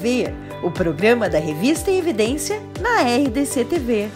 TV, o programa da revista Evidência na RDC TV.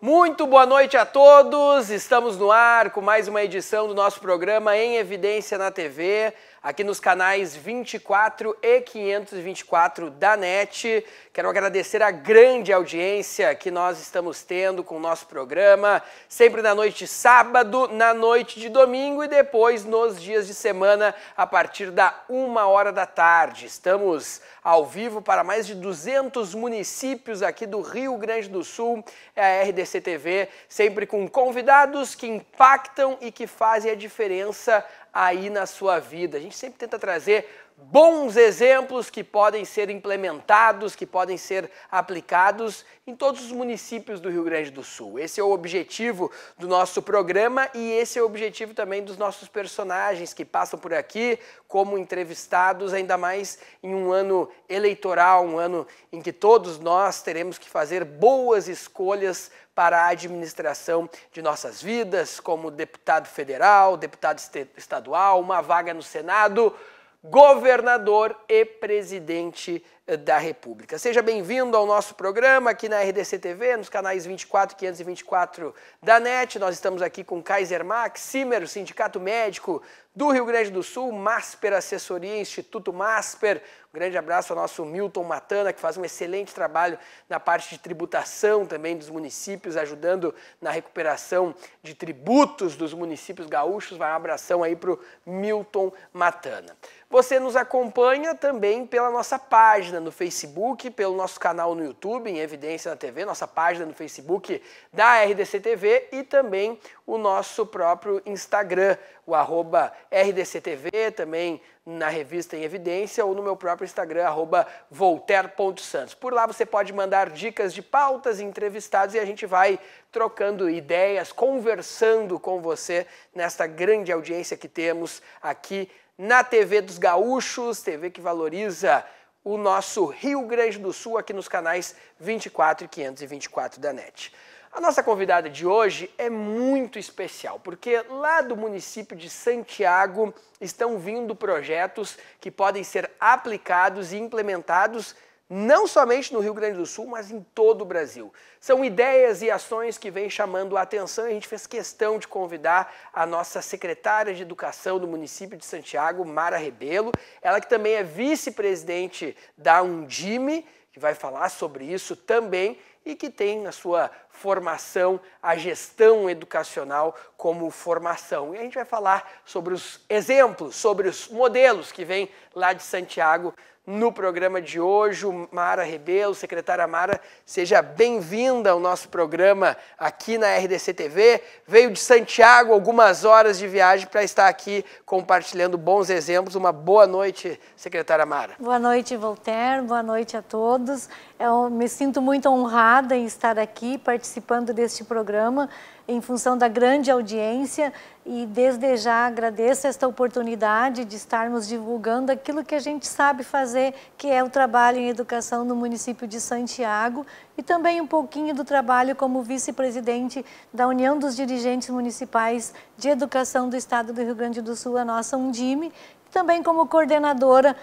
Muito boa noite a todos. Estamos no ar com mais uma edição do nosso programa Em Evidência na TV aqui nos canais 24 e 524 da NET. Quero agradecer a grande audiência que nós estamos tendo com o nosso programa, sempre na noite de sábado, na noite de domingo e depois nos dias de semana, a partir da uma hora da tarde. Estamos ao vivo para mais de 200 municípios aqui do Rio Grande do Sul, é a RDC TV, sempre com convidados que impactam e que fazem a diferença aí na sua vida. A gente sempre tenta trazer bons exemplos que podem ser implementados, que podem ser aplicados em todos os municípios do Rio Grande do Sul. Esse é o objetivo do nosso programa e esse é o objetivo também dos nossos personagens que passam por aqui como entrevistados, ainda mais em um ano eleitoral, um ano em que todos nós teremos que fazer boas escolhas para a administração de nossas vidas, como deputado federal, deputado estadual, uma vaga no Senado governador e presidente eh, da República. Seja bem-vindo ao nosso programa aqui na RDC TV, nos canais 24 e 524 da NET. Nós estamos aqui com Kaiser Max, Simer, Sindicato Médico do Rio Grande do Sul, Masper Assessoria, Instituto Masper, um grande abraço ao nosso Milton Matana, que faz um excelente trabalho na parte de tributação também dos municípios, ajudando na recuperação de tributos dos municípios gaúchos. Vai um abração aí para o Milton Matana. Você nos acompanha também pela nossa página no Facebook, pelo nosso canal no YouTube, em Evidência na TV, nossa página no Facebook da RDC TV e também o nosso próprio Instagram, o arroba RDCTV, também na revista em evidência, ou no meu próprio Instagram, arroba voltaire.santos. Por lá você pode mandar dicas de pautas, entrevistados, e a gente vai trocando ideias, conversando com você nesta grande audiência que temos aqui na TV dos Gaúchos, TV que valoriza o nosso Rio Grande do Sul aqui nos canais 24 e 524 da NET. A nossa convidada de hoje é muito especial, porque lá do município de Santiago estão vindo projetos que podem ser aplicados e implementados não somente no Rio Grande do Sul, mas em todo o Brasil. São ideias e ações que vêm chamando a atenção e a gente fez questão de convidar a nossa secretária de Educação do município de Santiago, Mara Rebelo, ela que também é vice-presidente da Undime, que vai falar sobre isso também e que tem na sua formação a gestão educacional como formação. E a gente vai falar sobre os exemplos, sobre os modelos que vêm lá de Santiago no programa de hoje, Mara Rebelo, secretária Mara, seja bem-vinda ao nosso programa aqui na RDC TV. Veio de Santiago, algumas horas de viagem para estar aqui compartilhando bons exemplos. Uma boa noite, secretária Mara. Boa noite, Voltaire. Boa noite a todos. Eu me sinto muito honrada em estar aqui participando deste programa em função da grande audiência e desde já agradeço esta oportunidade de estarmos divulgando aquilo que a gente sabe fazer, que é o trabalho em educação no município de Santiago e também um pouquinho do trabalho como vice-presidente da União dos Dirigentes Municipais de Educação do Estado do Rio Grande do Sul, a nossa Undime, e também como coordenadora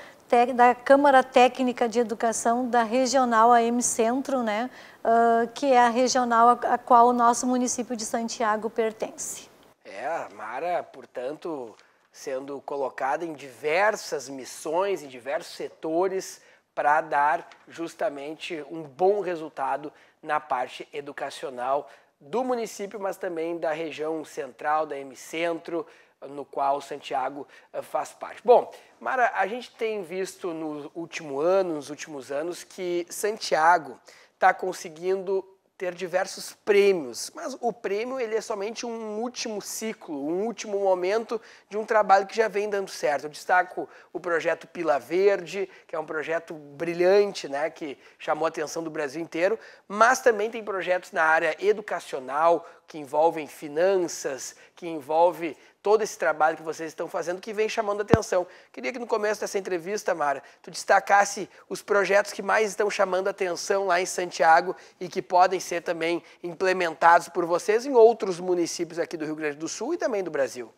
da Câmara Técnica de Educação da Regional AM Centro, né, uh, que é a regional a, a, qual o nosso município de Santiago pertence. É, a Mara, portanto, sendo colocada em diversas missões, em diversos setores, para dar justamente um bom resultado na parte educacional do município, mas também da região central, da M Centro, no qual Santiago eh, faz parte. Bom, Mara, a gente tem visto no último ano, nos últimos anos, que Santiago está conseguindo ter diversos prêmios, mas o prêmio ele é somente um último ciclo, um último momento de um trabalho que já vem dando certo. Eu destaco o projeto Pila Verde, que é um projeto brilhante, né, que chamou a atenção do Brasil inteiro, mas também tem projetos na área educacional, que envolvem finanças, que envolve todo esse trabalho que vocês estão fazendo que vem chamando atenção. Queria que no começo dessa entrevista, Mara, tu destacasse os projetos que mais estão chamando atenção lá em Santiago e que podem ser também implementados por vocês em outros municípios aqui do Rio Grande do Sul e também do Brasil.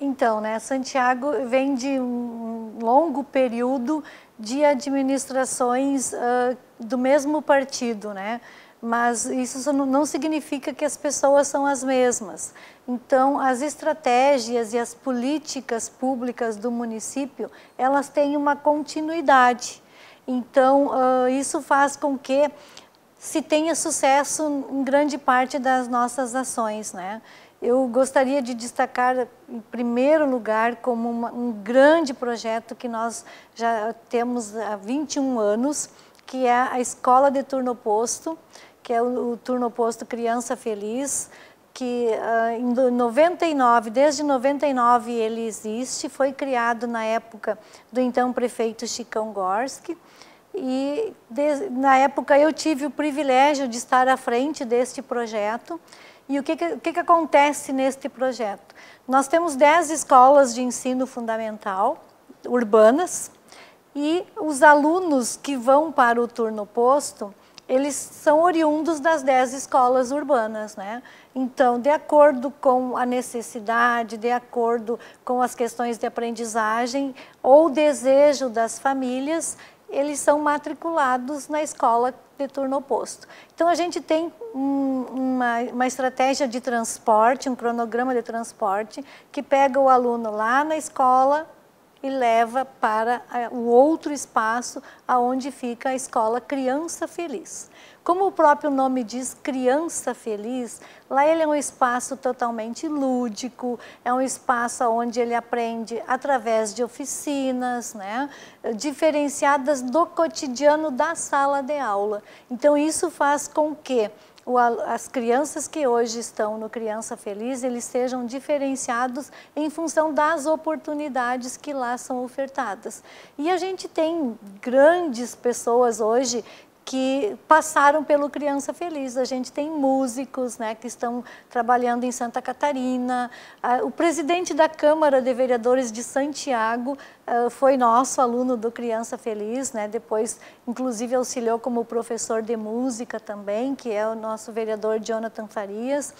Então, né, Santiago vem de um longo período de administrações uh, do mesmo partido, né? mas isso não significa que as pessoas são as mesmas. Então, as estratégias e as políticas públicas do município, elas têm uma continuidade. Então, isso faz com que se tenha sucesso em grande parte das nossas ações, né? Eu gostaria de destacar, em primeiro lugar, como uma, um grande projeto que nós já temos há 21 anos, que é a Escola de Turno Posto, que é o, o turno oposto Criança Feliz, que uh, em 99, desde 99 ele existe, foi criado na época do então prefeito Chicão Gorski, e de, na época eu tive o privilégio de estar à frente deste projeto. E o que, que, que, que acontece neste projeto? Nós temos 10 escolas de ensino fundamental urbanas e os alunos que vão para o turno oposto, eles são oriundos das 10 escolas urbanas, né? Então, de acordo com a necessidade, de acordo com as questões de aprendizagem ou desejo das famílias, eles são matriculados na escola de turno oposto. Então, a gente tem um, uma, uma, estratégia de transporte, um cronograma de transporte, que pega o aluno lá na escola, e leva para o outro espaço aonde fica a escola Criança Feliz. Como o próprio nome diz, Criança Feliz, lá ele é um espaço totalmente lúdico, é um espaço onde ele aprende através de oficinas, né, diferenciadas do cotidiano da sala de aula. Então, isso faz com que as crianças que hoje estão no Criança Feliz, eles sejam diferenciados em função das oportunidades que lá são ofertadas. E a gente tem grandes pessoas hoje que passaram pelo Criança Feliz. A gente tem músicos né, que estão trabalhando em Santa Catarina. Ah, o presidente da Câmara de Vereadores de Santiago ah, foi nosso aluno do Criança Feliz, né? depois inclusive auxiliou como professor de música também, que é o nosso vereador Jonathan Farias.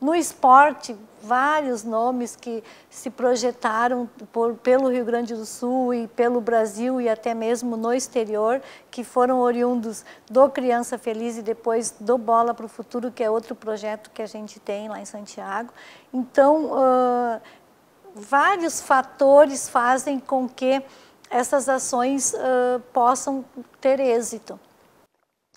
No esporte, vários nomes que se projetaram por, pelo Rio Grande do Sul e pelo Brasil e até mesmo no exterior, que foram oriundos do Criança Feliz e depois do Bola para o Futuro, que é outro projeto que a gente tem lá em Santiago. Então, uh, vários fatores fazem com que essas ações uh, possam ter êxito.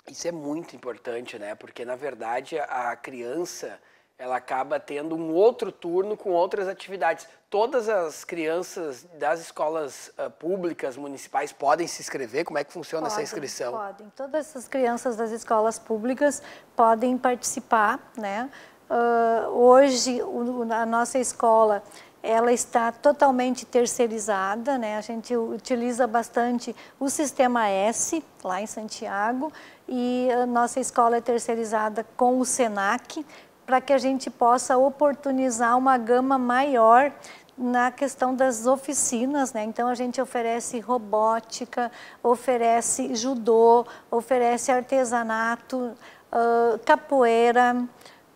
Isso é muito importante, né? Porque, na verdade, a criança ela acaba tendo um outro turno com outras atividades. Todas as crianças das escolas uh, públicas municipais podem se inscrever? Como é que funciona podem, essa inscrição? Podem. Todas as crianças das escolas públicas podem participar, né? Uh, hoje o, a nossa escola ela está totalmente terceirizada, né? A gente utiliza bastante o sistema S lá em Santiago e a nossa escola é terceirizada com o Senac, para que a gente possa oportunizar uma gama maior na questão das oficinas, né? Então a gente oferece robótica, oferece judô, oferece artesanato, uh, capoeira,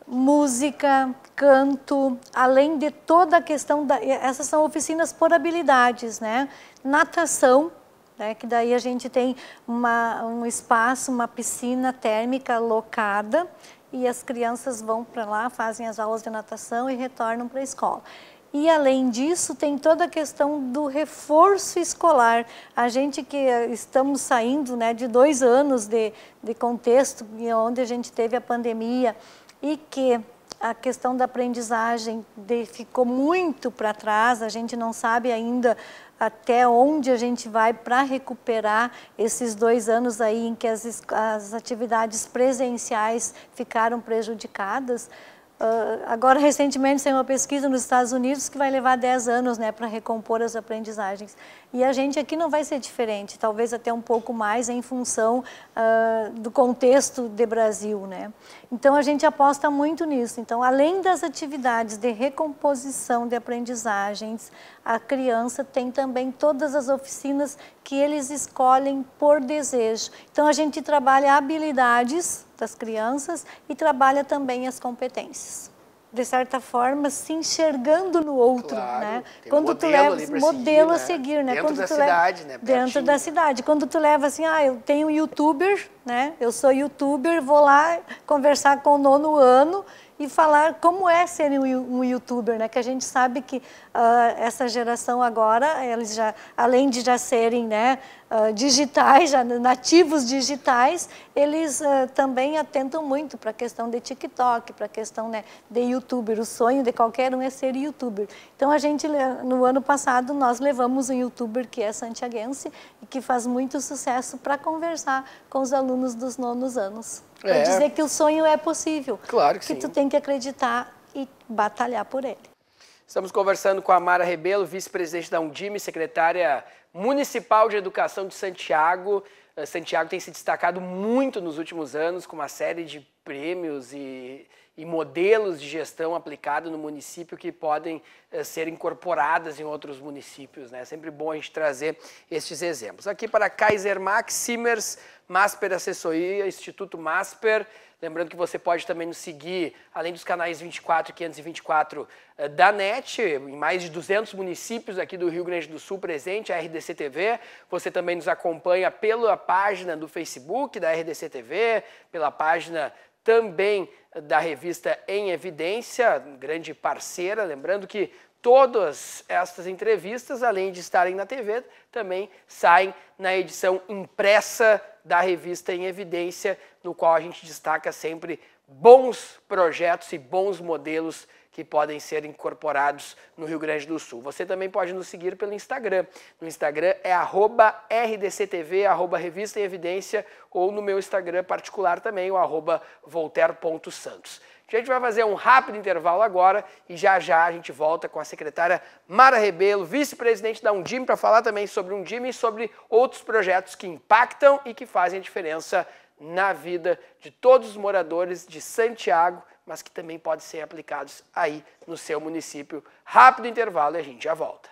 música, canto, além de toda a questão da, essas são oficinas por habilidades, né? Natação, né? Que daí a gente tem uma, um espaço, uma piscina térmica locada e as crianças vão para lá, fazem as aulas de natação e retornam para a escola. E além disso, tem toda a questão do reforço escolar. A gente que eh, estamos saindo né, de dois anos de, de contexto onde a gente teve a pandemia e que a questão da aprendizagem de, ficou muito para trás, a gente não sabe ainda até onde a gente vai para recuperar esses dois anos aí em que as, as atividades presenciais ficaram prejudicadas. Uh, agora, recentemente, tem uma pesquisa nos Estados Unidos que vai levar 10 anos né, para recompor as aprendizagens. E a gente aqui não vai ser diferente, talvez até um pouco mais em função uh, do contexto de Brasil, né? Então a gente aposta muito nisso. Então, além das atividades de recomposição de aprendizagens, a criança tem também todas as oficinas que eles escolhem por desejo. Então a gente trabalha habilidades das crianças e trabalha também as competências de certa forma, se enxergando no outro, claro, né? Quando um tu leva modelo seguir, a né? seguir, né? Dentro Quando da cidade, leva, né? Pertinho. Dentro da cidade. Quando tu leva assim, ah, eu tenho youtuber, né? Eu sou youtuber, vou lá conversar com o nono ano e falar como é ser um, youtuber, né? Que a gente sabe que uh, essa geração agora, eles já, além de já serem, né, ah, digitais, já nativos digitais, eles uh, também atentam muito para a questão de TikTok, para a questão né, de youtuber. O sonho de qualquer um é ser youtuber. Então, a gente, no ano passado, nós levamos um youtuber que é santiaguense e que faz muito sucesso para conversar com os alunos dos nonos anos. Para é. dizer que o sonho é possível. Claro que, que sim. Que tu tem que acreditar e batalhar por ele. Estamos conversando com a Mara Rebelo, vice-presidente da Undime, secretária Municipal de Educação de Santiago. Eh, Santiago tem se destacado muito nos últimos anos com uma série de prêmios e, e modelos de gestão aplicado no município que podem eh, ser incorporadas em outros municípios. Né? É sempre bom a gente trazer estes exemplos. Aqui para Kaiser Max, Siemens, Masper Assessoria, Instituto Masper, Lembrando que você pode também nos seguir, além dos canais 24 e 524 eh, da NET, em mais de 200 municípios aqui do Rio Grande do Sul presente, a RDC TV. Você também nos acompanha pela página do Facebook da RDC TV, pela página também da revista Em Evidência, grande parceira. Lembrando que Todas estas entrevistas, além de estarem na TV, também saem na edição impressa da revista Em Evidência, no qual a gente destaca sempre bons projetos e bons modelos que podem ser incorporados no Rio Grande do Sul. Você também pode nos seguir pelo Instagram. No Instagram é arroba rdctv, arroba revista em evidência, ou no meu Instagram particular também, o arroba voltaire.santos. A gente vai fazer um rápido intervalo agora e já já a gente volta com a secretária Mara Rebelo, vice-presidente da Undime, para falar também sobre Undime e sobre outros projetos que impactam e que fazem a diferença na vida de todos os moradores de Santiago, mas que também podem ser aplicados aí no seu município. Rápido intervalo e a gente já volta.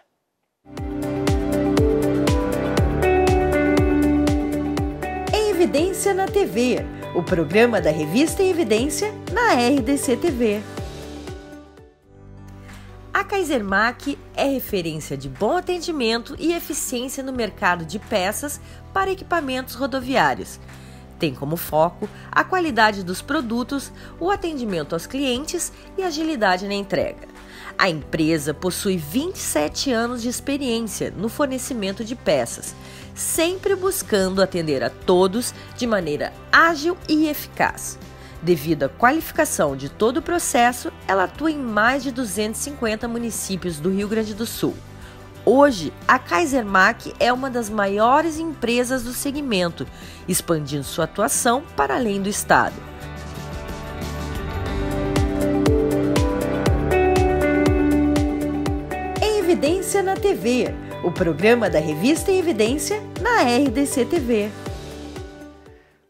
Evidência na TV, o programa da revista Evidência na RDC TV. A Kaisermack é referência de bom atendimento e eficiência no mercado de peças para equipamentos rodoviários. Tem como foco a qualidade dos produtos, o atendimento aos clientes e agilidade na entrega. A empresa possui 27 anos de experiência no fornecimento de peças, sempre buscando atender a todos de maneira ágil e eficaz. Devido à qualificação de todo o processo, ela atua em mais de 250 municípios do Rio Grande do Sul. Hoje, a Kaisermack é uma das maiores empresas do segmento, expandindo sua atuação para além do estado. Em Evidência na TV, o programa da revista em Evidência na RDC TV.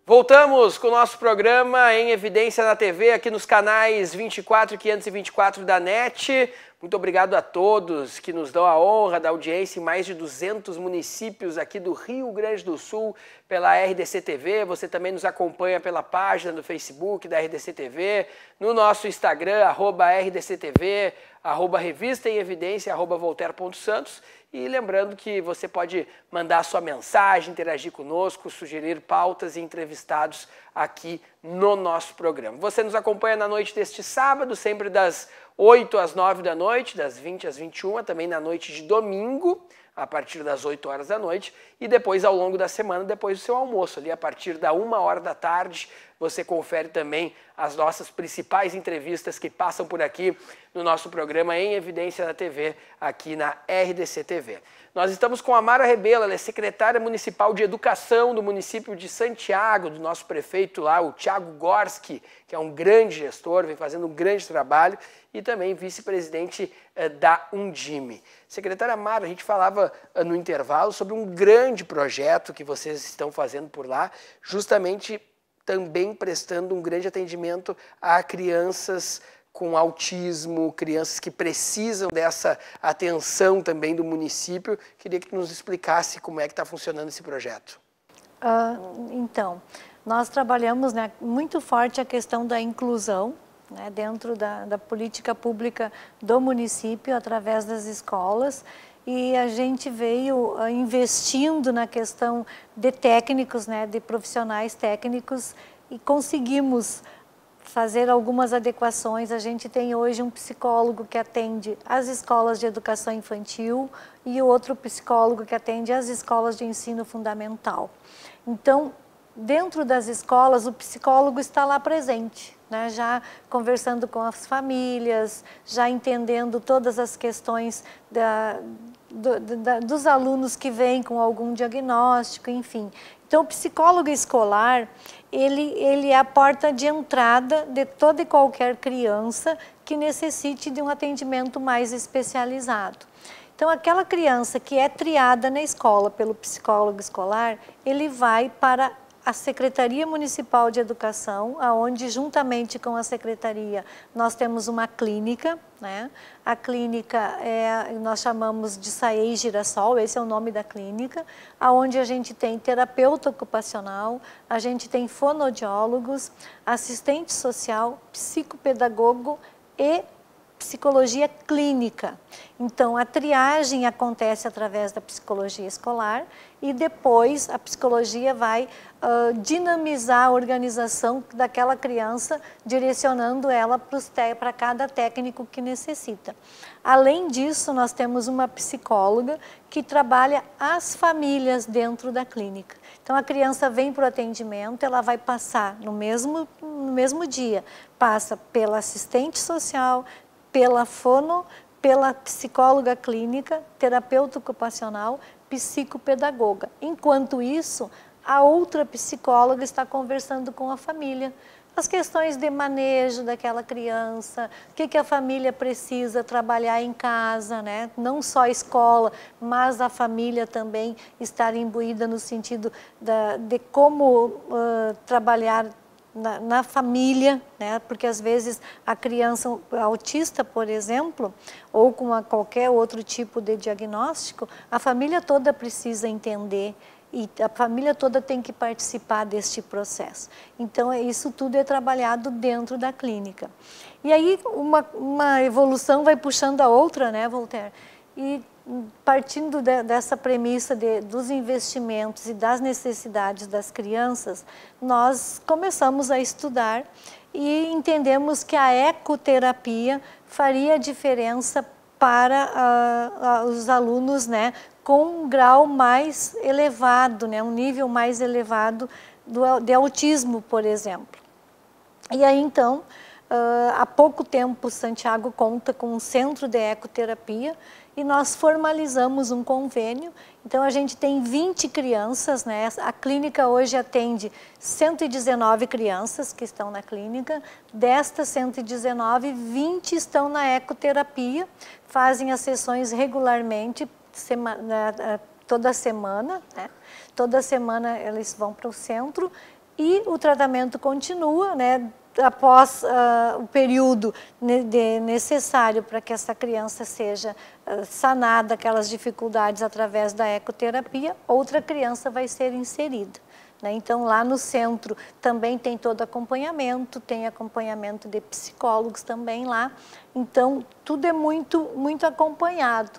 Voltamos com o nosso programa em evidência na TV, aqui nos canais 24 e 524 da NET. Muito obrigado a todos que nos dão a honra da audiência em mais de 200 municípios aqui do Rio Grande do Sul pela RDC TV. Você também nos acompanha pela página do Facebook da RDC TV, no nosso Instagram, arroba RDCTV, arroba Revista em Evidência, arroba Voltaire.Santos. E lembrando que você pode mandar sua mensagem, interagir conosco, sugerir pautas e entrevistados aqui no nosso programa. Você nos acompanha na noite deste sábado, sempre das 8 às 9 da noite, das 20 às 21, também na noite de domingo, a partir das 8 horas da noite, e depois ao longo da semana, depois do seu almoço, ali a partir da 1 hora da tarde, você confere também as nossas principais entrevistas que passam por aqui no nosso programa Em Evidência da TV, aqui na RDC TV. Nós estamos com a Mara Rebelo, ela é secretária municipal de educação do município de Santiago, do nosso prefeito lá, o Tiago Gorski, que é um grande gestor, vem fazendo um grande trabalho, e também vice-presidente eh, da Undime. Secretária Mara, a gente falava eh, no intervalo sobre um grande projeto que vocês estão fazendo por lá, justamente também prestando um grande atendimento a crianças com autismo, crianças que precisam dessa atenção também do município. Queria que nos explicasse como é que está funcionando esse projeto. Uh, então, nós trabalhamos né, muito forte a questão da inclusão né, dentro da, da política pública do município através das escolas e a gente veio ah, investindo na questão de técnicos, né, de profissionais técnicos e conseguimos fazer algumas adequações. A gente tem hoje um psicólogo que atende as escolas de educação infantil e outro psicólogo que atende as escolas de ensino fundamental. Então, dentro das escolas, o psicólogo está lá presente, né? já conversando com as famílias, já entendendo todas as questões da, do, da, dos alunos que vêm com algum diagnóstico, enfim. Então, o psicólogo escolar, ele, ele é a porta de entrada de toda e qualquer criança que necessite de um atendimento mais especializado. Então, aquela criança que é triada na escola pelo psicólogo escolar, ele vai para a Secretaria Municipal de Educação, aonde juntamente com a Secretaria nós temos uma clínica, né? A clínica é, nós chamamos de Saei Girassol, esse é o nome da clínica, aonde a gente tem terapeuta ocupacional, a gente tem fonodiólogos, assistente social, psicopedagogo e psicologia clínica. Então, a triagem acontece através da psicologia escolar e depois a psicologia vai uh, dinamizar a organização daquela criança, direcionando ela para cada técnico que necessita. Além disso, nós temos uma psicóloga que trabalha as famílias dentro da clínica. Então, a criança vem para o atendimento, ela vai passar no mesmo, no mesmo dia, passa pela assistente social, pela fono, pela psicóloga clínica, terapeuta ocupacional, psicopedagoga. Enquanto isso, a outra psicóloga está conversando com a família. As questões de manejo daquela criança, o que, que a família precisa trabalhar em casa, né? não só a escola, mas a família também estar imbuída no sentido da, de como uh, trabalhar na, na, família, né? porque às vezes a criança autista, por exemplo, ou com qualquer outro tipo de diagnóstico, a família toda precisa entender e a família toda tem que participar deste processo. Então, é, isso tudo é trabalhado dentro da clínica. E aí, uma, uma evolução vai puxando a outra, né, Voltaire? E partindo de, dessa premissa de, dos investimentos e das necessidades das crianças, nós começamos a estudar e entendemos que a ecoterapia faria diferença para ah, ah, os alunos né, com um grau mais elevado, né, um nível mais elevado do, de autismo, por exemplo. E aí, então, ah, há pouco tempo, Santiago conta com um centro de ecoterapia e nós formalizamos um convênio. Então, a gente tem 20 crianças, né? A clínica hoje atende 119 crianças que estão na clínica. Destas 119, 20 estão na ecoterapia, fazem as sessões regularmente, semana, toda semana, né? Toda semana eles vão para o centro e o tratamento continua, né? após uh, o período necessário para que essa criança seja ah, sanada aquelas dificuldades através da ecoterapia, outra criança vai ser inserida. Né? Então, lá no centro também tem todo acompanhamento, tem acompanhamento de psicólogos também lá. Então, tudo é muito, muito acompanhado.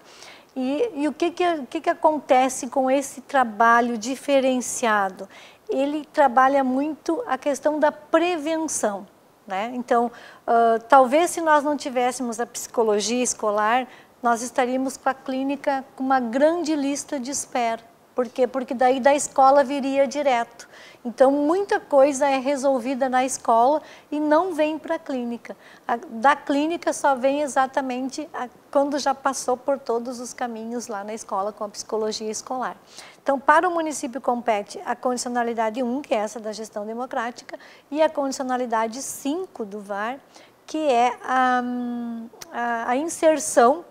E, e o que que, que, que acontece com esse trabalho diferenciado? ele trabalha muito a questão da prevenção. Né? Então, uh, talvez se nós não tivéssemos a psicologia escolar, nós estaríamos com a clínica com uma grande lista de espera. Por quê? Porque daí da escola viria direto. Então, muita coisa é resolvida na escola e não vem para a clínica. da clínica só vem exatamente a, quando já passou por todos os caminhos lá na escola com a psicologia escolar. Então, para o município compete a condicionalidade 1, que é essa da gestão democrática, e a condicionalidade 5 do VAR, que é a, a, a inserção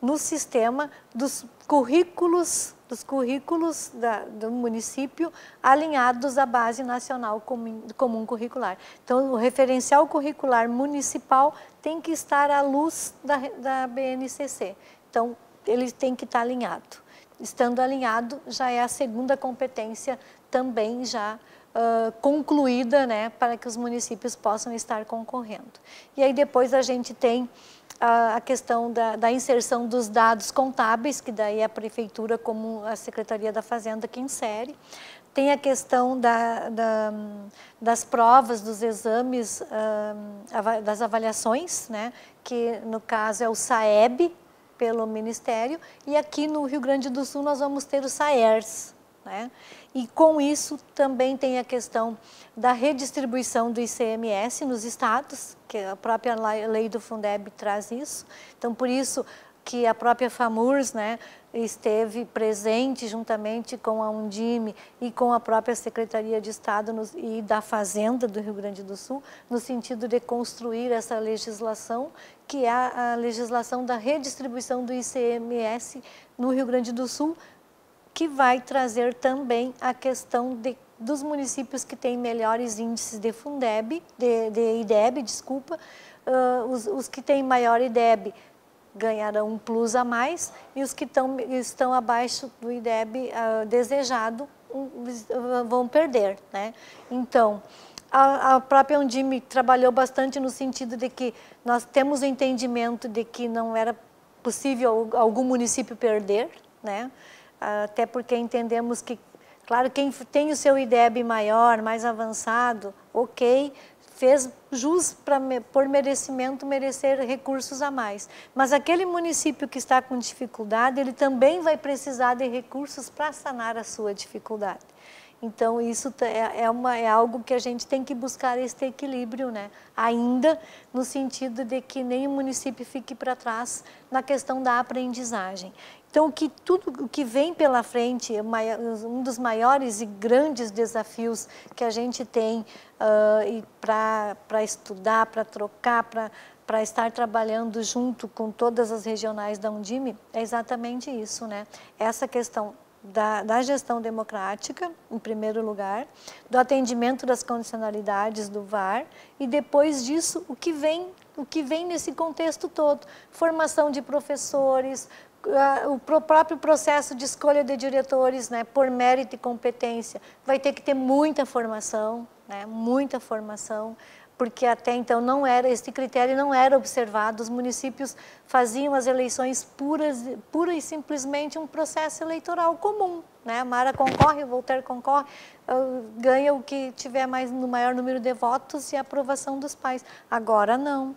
no sistema dos currículos dos currículos da, do município alinhados à base nacional comum, comum, curricular. Então, o referencial curricular municipal tem que estar à luz da, da BNCC. Então, ele tem que estar alinhado estando alinhado, já é a segunda competência também já Uh, concluída né, para que os municípios possam estar concorrendo. E aí depois a gente tem uh, a questão da, da, inserção dos dados contábeis, que daí a Prefeitura, como a Secretaria da Fazenda, que insere. Tem a questão da, da, das provas, dos exames, das avaliações, né, que no caso é o SAEB, pelo Ministério. E aqui no Rio Grande do Sul nós vamos ter o SAERS. Né? E com isso também tem a questão da redistribuição do ICMS nos estados, que a própria lei do Fundeb traz isso. Então, por isso que a própria FAMURS né, esteve presente juntamente com a Undime e com a própria Secretaria de Estado e da Fazenda do Rio Grande do Sul, no sentido de construir essa legislação que é a legislação da redistribuição do ICMS no Rio Grande do Sul, que vai trazer também a questão de, dos municípios que têm melhores índices de Fundeb, de, de IDEB, desculpa, uh, os, os, que têm maior IDEB ganharão um plus a mais e os que tão, estão abaixo do IDEB uh, desejado um, vão perder, né? Então, a, a própria Undime trabalhou bastante no sentido de que nós temos o entendimento de que não era possível algum município perder, né? até porque entendemos que, claro, quem tem o seu IDEB maior, mais avançado, ok, fez jus pra, por merecimento merecer recursos a mais. Mas aquele município que está com dificuldade, ele também vai precisar de recursos para sanar a sua dificuldade. Então, isso é, é, uma, é algo que a gente tem que buscar este equilíbrio, né? ainda no sentido de que nem o município fique para trás na questão da aprendizagem. Então, o que, tudo o que vem pela frente, é um dos maiores e grandes desafios que a gente tem uh, ah, para estudar, para trocar, para para estar trabalhando junto com todas as regionais da Undime é exatamente isso, né? Essa questão da, da, gestão democrática, em primeiro lugar, do atendimento das condicionalidades do VAR e depois disso o que vem, o que vem nesse contexto todo, formação de professores, ah, o próprio processo de escolha de diretores, né, por mérito e competência, vai ter que ter muita formação, né, muita formação porque até então não era este critério não era observado. Os municípios faziam as eleições puras, pura e simplesmente um processo eleitoral comum. Né? A Mara concorre, o Voltaire concorre, ganha o que tiver mais no maior número de votos e aprovação dos pais. Agora não,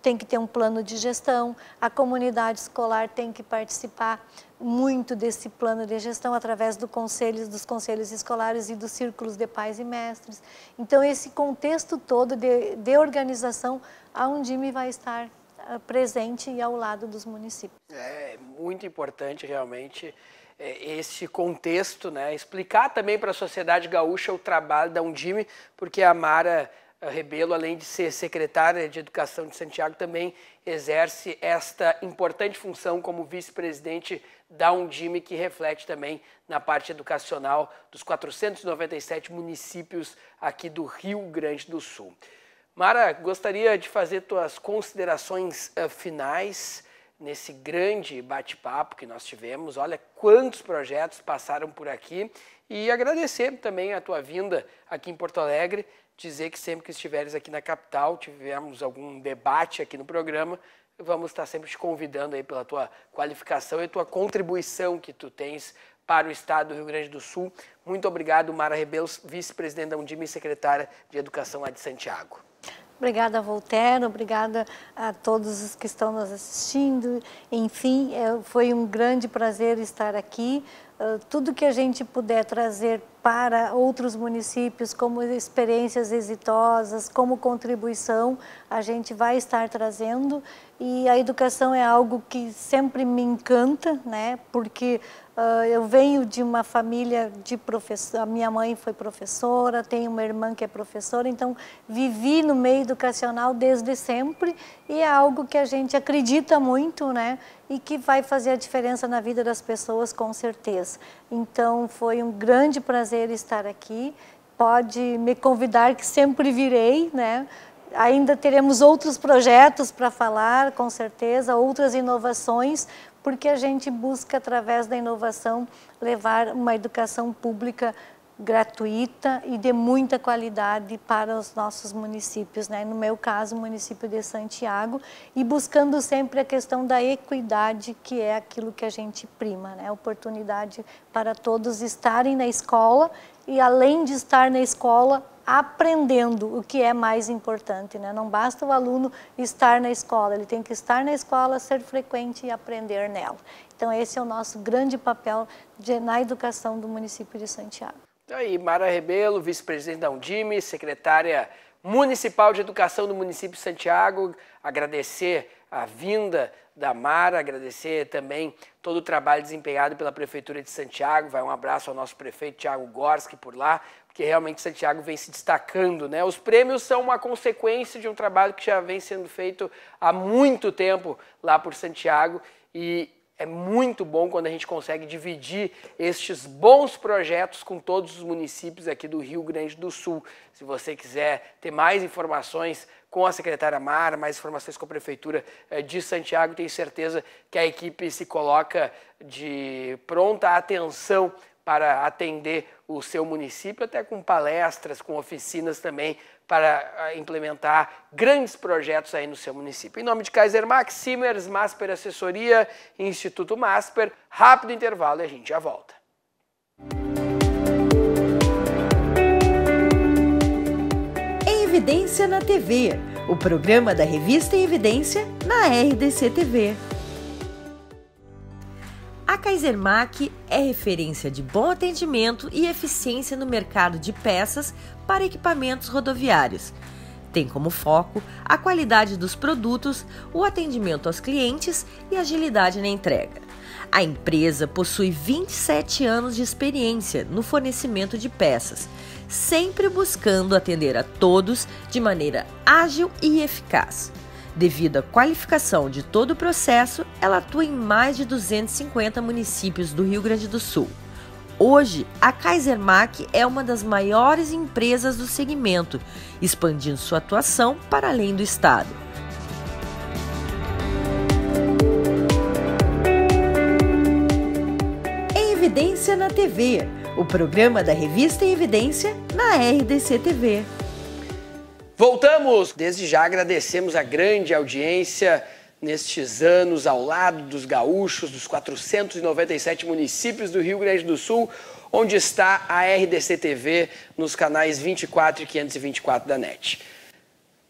tem que ter um plano de gestão, a comunidade escolar tem que participar muito desse plano de gestão através do conselhos, dos conselhos escolares e dos círculos de pais e mestres. Então, esse contexto todo de, de organização, a Undime vai estar ah, presente e ao lado dos municípios. É muito importante realmente é, esse contexto, né? explicar também para a sociedade gaúcha o trabalho da Undime, porque a Mara Rebelo, além de ser secretária de Educação de Santiago, também exerce esta importante função como vice-presidente da Undime, que reflete também na parte educacional dos 497 municípios aqui do Rio Grande do Sul. Mara, gostaria de fazer tuas considerações uh, finais nesse grande bate-papo que nós tivemos. Olha quantos projetos passaram por aqui e agradecer também a tua vinda aqui em Porto Alegre, dizer que sempre que estiveres aqui na capital, tivermos algum debate aqui no programa, vamos estar sempre te convidando aí pela tua qualificação e tua contribuição que tu tens para o Estado do Rio Grande do Sul. Muito obrigado, Mara Rebelos, vice-presidente da Undime e secretária de Educação lá de Santiago. Obrigada, Voltaire, obrigada a todos os que estão nos assistindo. Enfim, é, foi um grande prazer estar aqui. Ah, tudo que a gente puder trazer para outros municípios como experiências exitosas, como contribuição, a gente vai estar trazendo. E a educação é algo que sempre me encanta, né? Porque Uh, eu venho de uma família de professor, a minha mãe foi professora, tenho uma irmã que é professora, então vivi no meio educacional desde sempre e é algo que a gente acredita muito, né? E que vai fazer a diferença na vida das pessoas com certeza. Então foi um grande prazer estar aqui. Pode me convidar que sempre virei, né? ainda teremos outros projetos para falar, com certeza, outras inovações, porque a gente busca, através da inovação, levar uma educação pública gratuita e de muita qualidade para os nossos municípios, né? no meu caso, o município de Santiago, e buscando sempre a questão da equidade, que é aquilo que a gente prima, né? oportunidade para todos estarem na escola e, além de estar na escola, aprendendo o que é mais importante. Né? Não basta o aluno estar na escola, ele tem que estar na escola, ser frequente e aprender nela. Então esse é o nosso grande papel de, na educação do município de Santiago. Tá aí, Mara Rebelo, vice-presidente da Undime, secretária municipal de educação do município de Santiago, agradecer a vinda da Mara, agradecer também todo o trabalho desempenhado pela Prefeitura de Santiago. Vai um abraço ao nosso prefeito Tiago Gorski por lá, que realmente Santiago vem se destacando. Né? Os prêmios são uma consequência de um trabalho que já vem sendo feito há muito tempo lá por Santiago e é muito bom quando a gente consegue dividir estes bons projetos com todos os municípios aqui do Rio Grande do Sul. Se você quiser ter mais informações com a secretária Mara, mais informações com a Prefeitura eh, de Santiago, tenho certeza que a equipe se coloca de pronta atenção para atender o seu município, até com palestras, com oficinas também, para ah, implementar grandes projetos aí no seu município. Em nome de Kaiser Max, Simers, Masper Assessoria, Instituto Masper, rápido intervalo e a gente já volta. Em Evidência na TV, o programa da revista em Evidência na RDC TV. A Kaisermack é referência de bom atendimento e eficiência no mercado de peças para equipamentos rodoviários. Tem como foco a qualidade dos produtos, o atendimento aos clientes e agilidade na entrega. A empresa possui 27 anos de experiência no fornecimento de peças, sempre buscando atender a todos de maneira ágil e eficaz. Devido à qualificação de todo o processo, ela atua em mais de 250 municípios do Rio Grande do Sul. Hoje, a Kaisermack é uma das maiores empresas do segmento, expandindo sua atuação para além do estado. Em Evidência na TV, o programa da revista em Evidência na RDC TV. Voltamos! Desde já agradecemos a grande audiência nestes anos ao lado dos gaúchos dos 497 municípios do Rio Grande do Sul, onde está a RDC TV nos canais 24 e 524 da NET.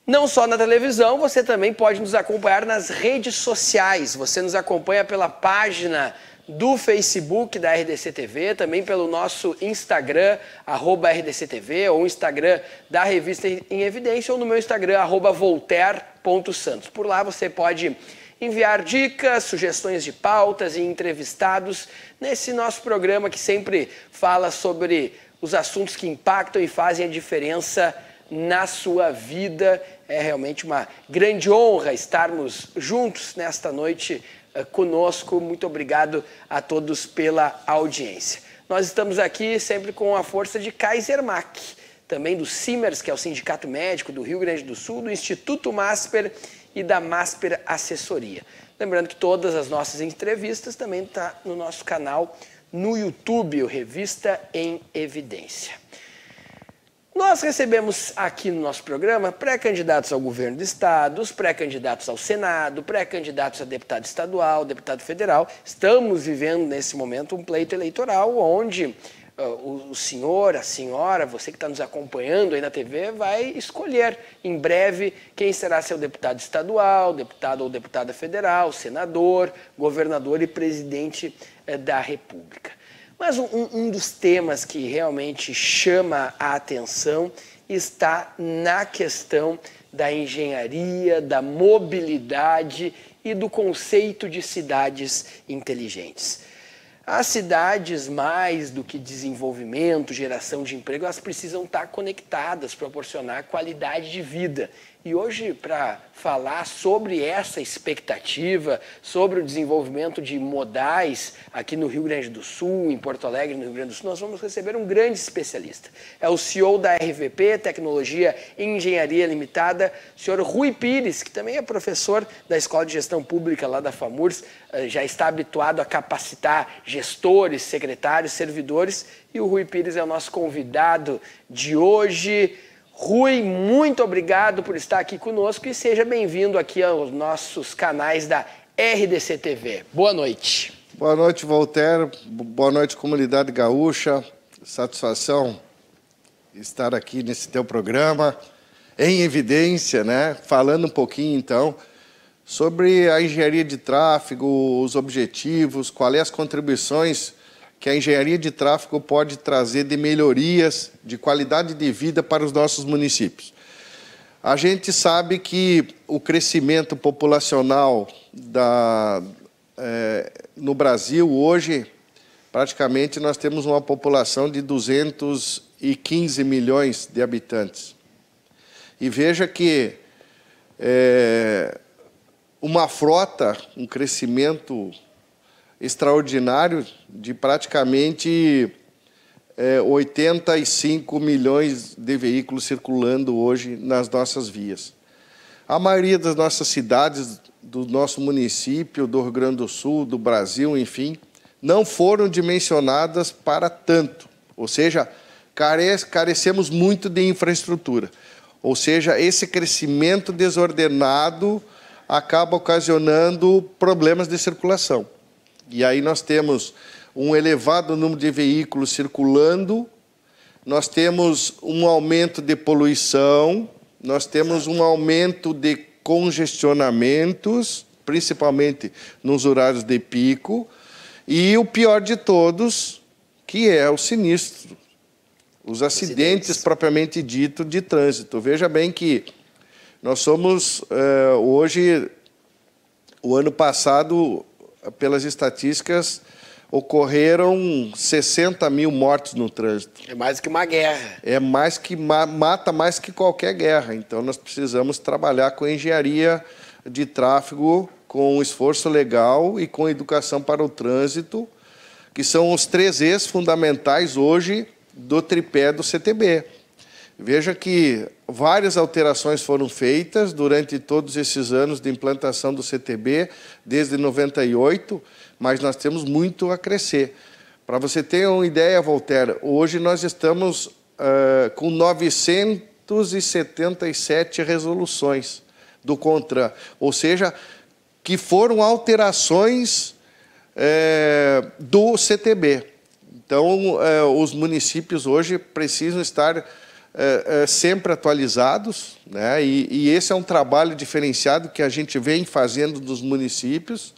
Não só na televisão, você também pode nos acompanhar nas redes sociais. Você nos acompanha pela página do Facebook da RDC TV, também pelo nosso Instagram, arroba RDC TV, ou Instagram da Revista em Evidência, ou no meu Instagram, arroba voltaire.santos. Por lá você pode enviar dicas, sugestões de pautas e entrevistados nesse nosso programa que sempre fala sobre os assuntos que impactam e fazem a diferença na sua vida. É realmente uma grande honra estarmos juntos nesta noite eh, conosco. Muito obrigado a todos pela audiência. Nós estamos aqui sempre com a força de Kaiser Mack, também do Simers, que é o Sindicato Médico do Rio Grande do Sul, do Instituto Masper e da Masper Assessoria. Lembrando que todas as nossas entrevistas também estão tá no nosso canal no YouTube, o Revista em Evidência. Nós recebemos aqui no nosso programa pré-candidatos ao governo do Estado, os pré-candidatos ao Senado, pré-candidatos a deputado estadual, deputado federal. Estamos vivendo nesse momento um pleito eleitoral onde ah, o, senhor, a senhora, você que está nos acompanhando aí na TV, vai escolher em breve quem será seu deputado estadual, deputado ou deputada federal, senador, governador e presidente eh, da República. Mas um, um dos temas que realmente chama a atenção está na questão da engenharia, da mobilidade e do conceito de cidades inteligentes. As cidades, mais do que desenvolvimento, geração de emprego, elas precisam estar conectadas, proporcionar qualidade de vida. E hoje, para falar sobre essa expectativa, sobre o desenvolvimento de modais aqui no Rio Grande do Sul, em Porto Alegre, no Rio Grande do Sul, nós vamos receber um grande especialista. É o CEO da RVP, Tecnologia e Engenharia Limitada, o senhor Rui Pires, que também é professor da Escola de Gestão Pública lá da FAMURS, eh, já está habituado a capacitar gestores, secretários, servidores, e o Rui Pires é o nosso convidado de hoje. Rui, muito obrigado por estar aqui conosco e seja bem-vindo aqui aos nossos canais da RDC TV. Boa noite. Boa noite, Voltaire. Boa noite, comunidade gaúcha. Satisfação estar aqui nesse teu programa, em evidência, né? Falando um pouquinho, então, sobre a engenharia de tráfego, os objetivos, quais é as contribuições que a engenharia de tráfego pode trazer de melhorias de qualidade de vida para os nossos municípios. A gente sabe que o crescimento populacional da, é, no Brasil hoje, praticamente nós temos uma população de 215 milhões de habitantes. E veja que é, uma frota, um crescimento extraordinário de praticamente é, 85 milhões de veículos circulando hoje nas nossas vias. A maioria das nossas cidades, do nosso município, do Rio Grande do Sul, do Brasil, enfim, não foram dimensionadas para tanto. Ou seja, carecemos muito de infraestrutura. Ou seja, esse crescimento desordenado acaba ocasionando problemas de circulação. E aí nós temos um elevado número de veículos circulando, nós temos um aumento de poluição, nós temos um aumento de congestionamentos, principalmente nos horários de pico, e o pior de todos, que é o sinistro, os acidentes, acidentes. propriamente dito de trânsito. Veja bem que nós somos uh, hoje, o ano passado, pelas estatísticas, ocorreram 60 mil mortos no trânsito. É mais que uma guerra. É mais que ma mata mais que qualquer guerra. Então nós precisamos trabalhar com engenharia de tráfego, com esforço legal e com educação para o trânsito, que são os três E's fundamentais hoje do tripé do CTB. Veja que várias alterações foram feitas durante todos esses anos de implantação do CTB, desde 98, mas nós temos muito a crescer. Para você ter uma ideia, Voltaire, hoje nós estamos uh, com 977 resoluções do CONTRAN, ou seja, que foram alterações uh, do CTB. Então, uh, os municípios hoje precisam estar é, é, sempre atualizados, né? E, e, esse é um trabalho diferenciado que a gente vem fazendo nos municípios,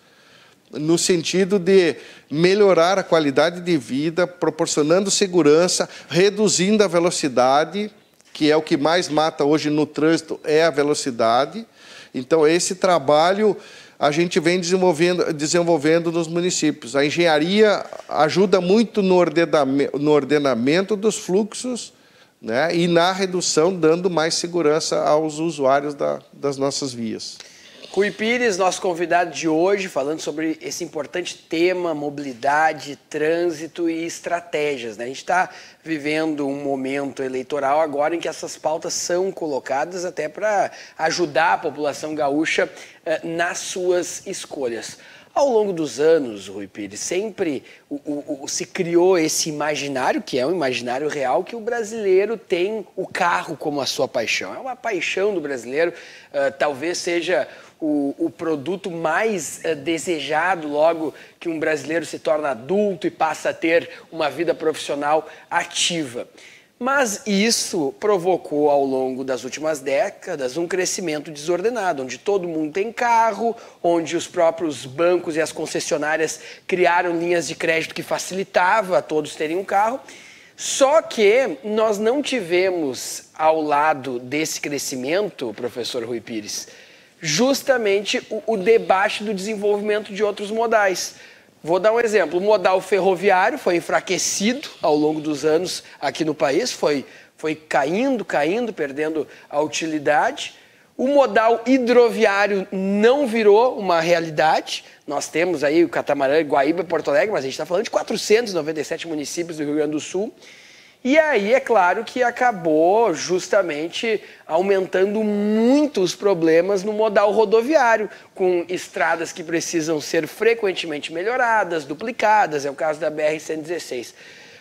no sentido de melhorar a qualidade de vida, proporcionando segurança, reduzindo a velocidade, que é o que mais mata hoje no trânsito, é a velocidade. Então, esse trabalho a gente vem desenvolvendo, desenvolvendo nos municípios. A engenharia ajuda muito no ordenamento, no ordenamento dos fluxos né? e na redução, dando mais segurança aos usuários da, das nossas vias. Cui Pires, nosso convidado de hoje, falando sobre esse importante tema, mobilidade, trânsito e estratégias. Né? A gente está vivendo um momento eleitoral agora em que essas pautas são colocadas até para ajudar a população gaúcha eh, nas suas escolhas. Ao longo dos anos, Rui Pires, sempre o, o, o, se criou esse imaginário, que é um imaginário real, que o brasileiro tem o carro como a sua paixão. É uma paixão do brasileiro, uh, talvez seja o, o, produto mais uh, desejado logo que um brasileiro se torna adulto e passa a ter uma vida profissional ativa. Mas isso provocou ao longo das últimas décadas um crescimento desordenado, onde todo mundo tem carro, onde os próprios bancos e as concessionárias criaram linhas de crédito que facilitava a todos terem um carro. Só que nós não tivemos ao lado desse crescimento, professor Rui Pires, justamente o, o debate do desenvolvimento de outros modais. Vou dar um exemplo. O modal ferroviário foi enfraquecido ao longo dos anos aqui no país, foi, foi caindo, caindo, perdendo a utilidade. O modal hidroviário não virou uma realidade. Nós temos aí o catamarã Guaíba, Porto Alegre, mas a gente está falando de 497 municípios do Rio Grande do Sul. E aí é claro que acabou justamente aumentando muito os problemas no modal rodoviário, com estradas que precisam ser frequentemente melhoradas, duplicadas, é o caso da BR-116.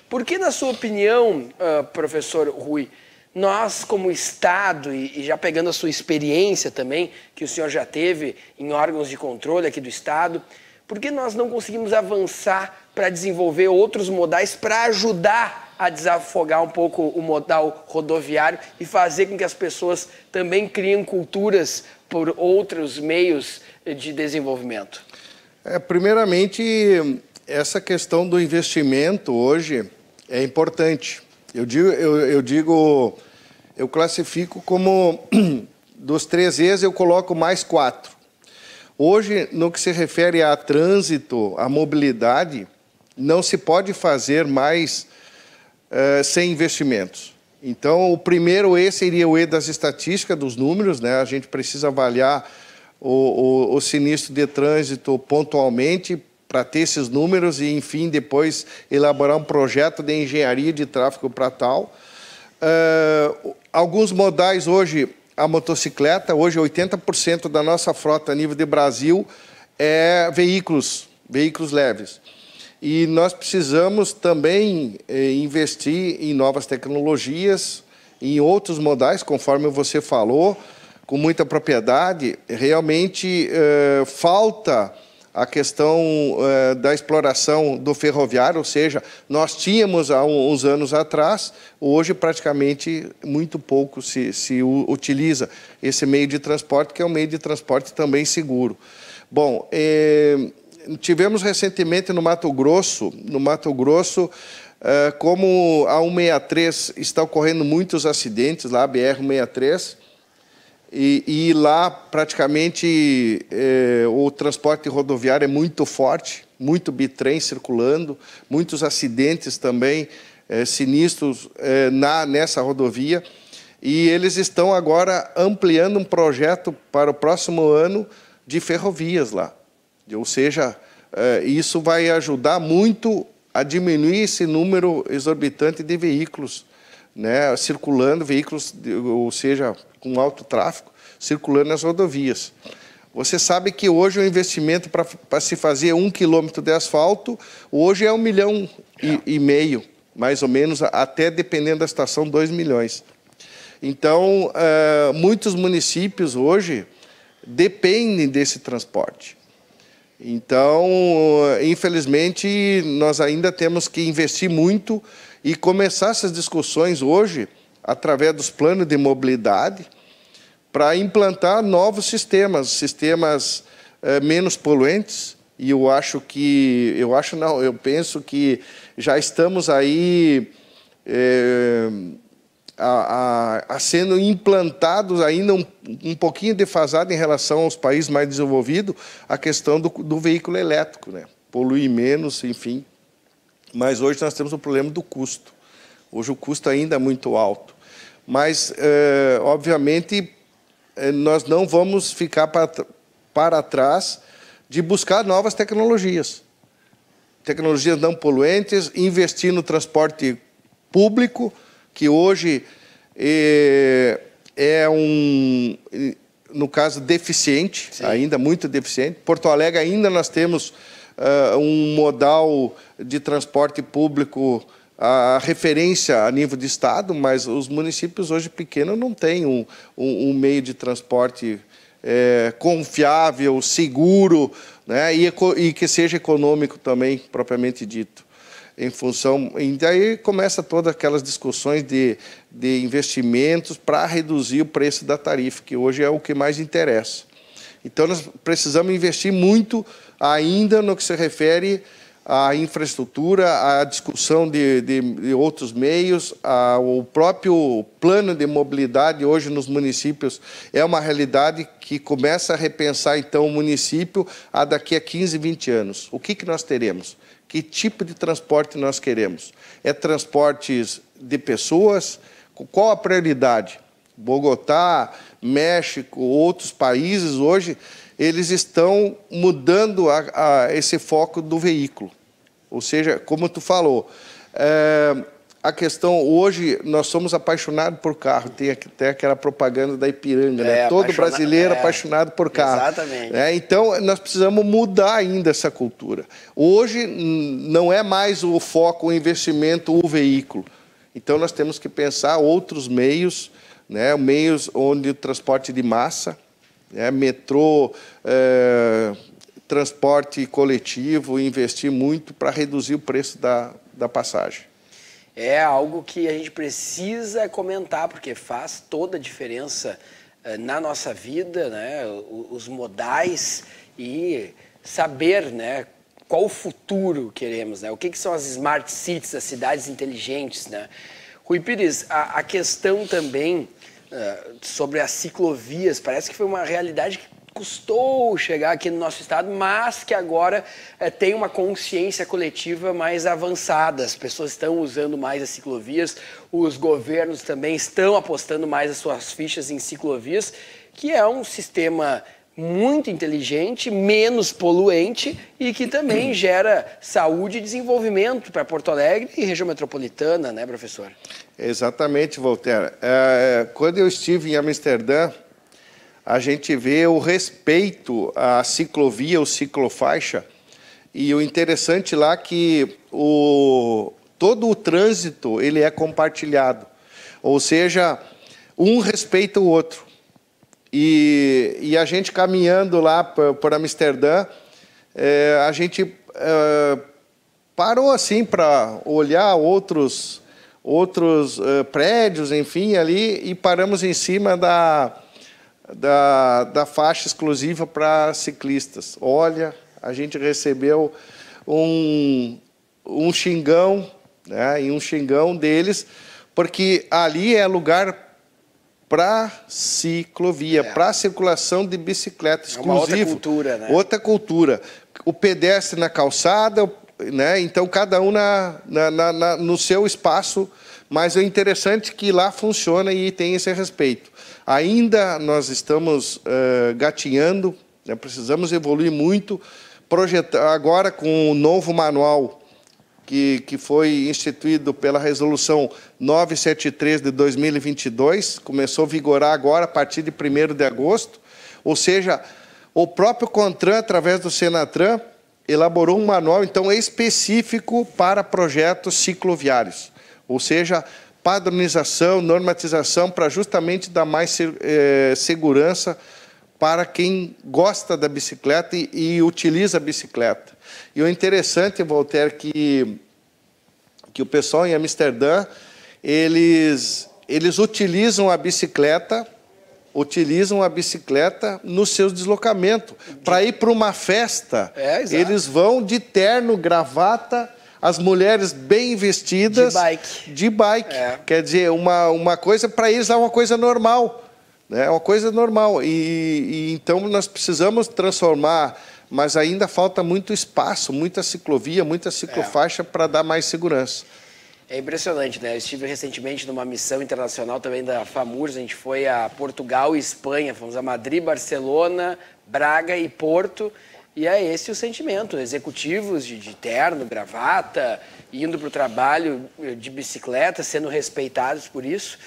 Por que, na sua opinião, uh, professor Rui, nós como Estado, e, e já pegando a sua experiência também, que o senhor já teve em órgãos de controle aqui do Estado, por que nós não conseguimos avançar para desenvolver outros modais para ajudar a desafogar um pouco o modal rodoviário e fazer com que as pessoas também criem culturas por outros meios de desenvolvimento? É, primeiramente, essa questão do investimento hoje é importante. Eu digo, eu, eu, digo, eu classifico como dos três E's eu coloco mais quatro. Hoje, no que se refere a trânsito, a mobilidade, não se pode fazer mais eh, sem investimentos. Então, o primeiro E seria o E das estatísticas, dos números, né? A gente precisa avaliar o, o, o sinistro de trânsito pontualmente para ter esses números e, enfim, depois elaborar um projeto de engenharia de tráfego para tal. Uh, alguns modais hoje, a motocicleta, hoje 80% da nossa frota a nível de Brasil é veículos, veículos leves. E nós precisamos também eh, investir em novas tecnologias, em outros modais, conforme você falou, com muita propriedade. Realmente eh, falta a questão eh, da exploração do ferroviário, ou seja, nós tínhamos há uns anos atrás, hoje praticamente muito pouco se, se utiliza esse meio de transporte, que é um meio de transporte também seguro. Bom, É, tivemos recentemente no Mato Grosso, no Mato Grosso, eh, como a 163 está ocorrendo muitos acidentes lá, a BR-163, e, e, lá praticamente eh, o transporte rodoviário é muito forte, muito bitrem circulando, muitos acidentes também eh, sinistros eh, na, nessa rodovia. E eles estão agora ampliando um projeto para o próximo ano de ferrovias lá. Ou seja, eh, isso vai ajudar muito a diminuir esse número exorbitante de veículos né, circulando, veículos, ou seja, com alto tráfego, circulando nas rodovias. Você sabe que hoje o investimento para se fazer um quilômetro de asfalto, hoje é um milhão e, e meio, mais ou menos, até dependendo da estação, dois milhões. Então, uh, muitos municípios hoje dependem desse transporte. Então, infelizmente, nós ainda temos que investir muito e começar essas discussões hoje através dos planos de mobilidade para implantar novos sistemas, sistemas eh, menos poluentes. E eu acho que, eu acho não, eu penso que já estamos aí eh, a, a, a sendo implantados ainda um, um pouquinho defasado em relação aos países mais desenvolvidos, a questão do, do veículo elétrico, né? poluir menos, enfim. Mas hoje nós temos o problema do custo. Hoje o custo ainda é muito alto. Mas, é, obviamente, eh, nós não vamos ficar para, para trás de buscar novas tecnologias. Tecnologias não poluentes, investir no transporte público, que hoje é, é um, no caso, deficiente, Sim. ainda muito deficiente. Porto Alegre ainda nós temos uh, um modal de transporte público a referência a nível de Estado, mas os municípios hoje pequenos não têm um, um, um meio de transporte é, confiável, seguro né, e, e que seja econômico também, propriamente dito em função. E daí começa todas aquelas discussões de, de investimentos para reduzir o preço da tarifa, que hoje é o que mais interessa. Então, nós precisamos investir muito ainda no que se refere à infraestrutura, à discussão de, de, de outros meios, ao próprio plano de mobilidade hoje nos municípios é uma realidade que começa a repensar, então, o município a daqui a 15, 20 anos. O que, que nós teremos? Que tipo de transporte nós queremos? É transportes de pessoas? Qual a prioridade? Bogotá, México, outros países hoje, eles estão mudando a, a, esse foco do veículo. Ou seja, como tu falou, é a questão hoje nós somos apaixonados por carro tem até aquela propaganda da Ipiranga né? é, né todo brasileiro é, apaixonado por carro exatamente é, então nós precisamos mudar ainda essa cultura hoje não é mais o foco o investimento o veículo então nós temos que pensar outros meios né meios onde o transporte de massa né, metrô eh, transporte coletivo investir muito para reduzir o preço da, da passagem é algo que a gente precisa comentar, porque faz toda a diferença eh, na nossa vida, né? os modais e saber né? qual o futuro queremos, né? o que, que são as smart cities, as cidades inteligentes. Né? Rui Pires, a, a questão também uh, sobre as ciclovias, parece que foi uma realidade que custou chegar aqui no nosso estado, mas que agora é, tem uma consciência coletiva mais avançada. As pessoas estão usando mais as ciclovias, os governos também estão apostando mais as suas fichas em ciclovias, que é um sistema muito inteligente, menos poluente e que também uhum. gera saúde e desenvolvimento para Porto Alegre e região metropolitana, né, professor? Exatamente, Voltaire. É, quando eu estive em Amsterdã, a gente vê o respeito à ciclovia, ou ciclofaixa, e o interessante lá que o, todo o trânsito ele é compartilhado, ou seja, um respeita o outro. E, e a gente caminhando lá por, por Amsterdã, é, a gente é, parou assim para olhar outros outros é, prédios, enfim, ali e paramos em cima da da, da faixa exclusiva para ciclistas. Olha, a gente recebeu um, um xingão, né, e um xingão deles, porque ali é lugar para ciclovia, é. para circulação de bicicleta exclusiva. É uma outra cultura, né? Outra cultura. O pedestre na calçada, né? Então cada um na, na, na no seu espaço, mas é interessante que lá funciona e tem esse respeito. Ainda nós estamos uh, gatinhando, né? precisamos evoluir muito. Projetar agora com o novo manual que, que foi instituído pela resolução 973 de 2022, começou a vigorar agora a partir de 1 de agosto. Ou seja, o próprio CONTRAN, através do SENATRAN, elaborou um manual então específico para projetos cicloviários. Ou seja, padronização, normatização, para justamente dar mais eh, segurança para quem gosta da bicicleta e, e, utiliza a bicicleta. E o interessante, Voltaire, é que, que o pessoal em Amsterdã, eles, eles utilizam a bicicleta utilizam a bicicleta no seu deslocamento. De... Para ir para uma festa, é, eles vão de terno, gravata as mulheres bem vestidas. De bike. De bike. É. Quer dizer, uma, uma coisa, para eles é uma coisa normal. Né? É uma coisa normal. E, e, então nós precisamos transformar, mas ainda falta muito espaço, muita ciclovia, muita ciclofaixa é. para dar mais segurança. É impressionante, né? Eu estive recentemente numa missão internacional também da FAMURS, a gente foi a Portugal e Espanha, fomos a Madrid, Barcelona, Braga e Porto. E é esse o sentimento. Executivos de, de terno, gravata, indo para o trabalho eh, de bicicleta, sendo respeitados por isso.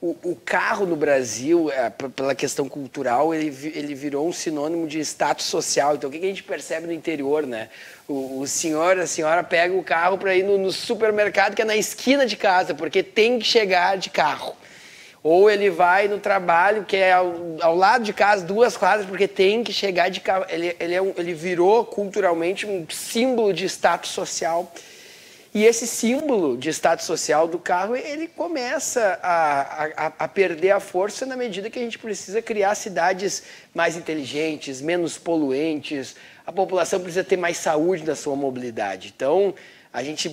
O, o carro no Brasil, é, pela questão cultural, ele, ele virou um sinônimo de status social. Então, o que, que a gente percebe no interior, né? O, o senhor, a senhora pega o carro para ir no, no supermercado que é na esquina de casa, porque tem que chegar de carro. Ou ele vai no trabalho, que é ao, ao lado de casa, duas quadras, porque tem que chegar de carro. Ele, ele, é um, ele virou culturalmente um símbolo de status social. E esse símbolo de status social do carro, ele começa a, a, a, perder a força na medida que a gente precisa criar cidades mais inteligentes, menos poluentes, a população precisa ter mais saúde na sua mobilidade. Então, a gente